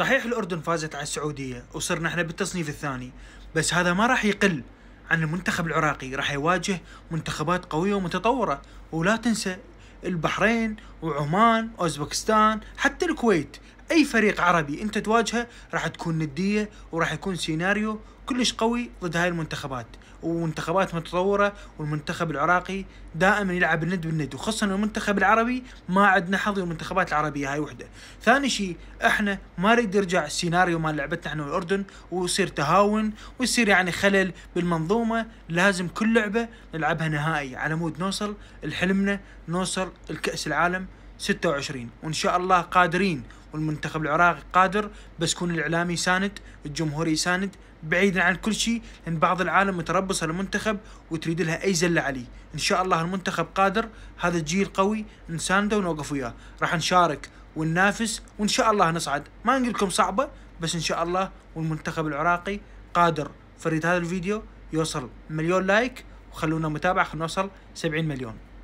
صحيح الأردن فازت على السعودية وصرنا احنا بالتصنيف الثاني بس هذا ما راح يقل عن المنتخب العراقي راح يواجه منتخبات قوية ومتطورة ولا تنسى البحرين وعمان أوزبكستان حتى الكويت اي فريق عربي انت تواجهه راح تكون نديه وراح يكون سيناريو كلش قوي ضد هاي المنتخبات ومنتخبات متطوره والمنتخب العراقي دائما يلعب الند بالند وخصوصا المنتخب العربي ما عندنا حظ المنتخبات العربيه هاي وحده ثاني شيء احنا ما نريد يرجع السيناريو مال لعبتنا احنا والاردن ويصير تهاون ويصير يعني خلل بالمنظومه لازم كل لعبه نلعبها نهائي على مود نوصل لحلمنا نوصل الكاس العالم 26 وان شاء الله قادرين والمنتخب العراقي قادر بس كون الاعلامي يساند الجمهور يساند بعيدا عن كل شيء ان بعض العالم متربص على المنتخب وتريد لها اي زله عليه ان شاء الله المنتخب قادر هذا الجيل قوي نسانده ونوقف وياه راح نشارك وننافس وان شاء الله نصعد ما نقول لكم صعبه بس ان شاء الله والمنتخب العراقي قادر فريد هذا الفيديو يوصل مليون لايك وخلونا متابعه خلونا نوصل 70 مليون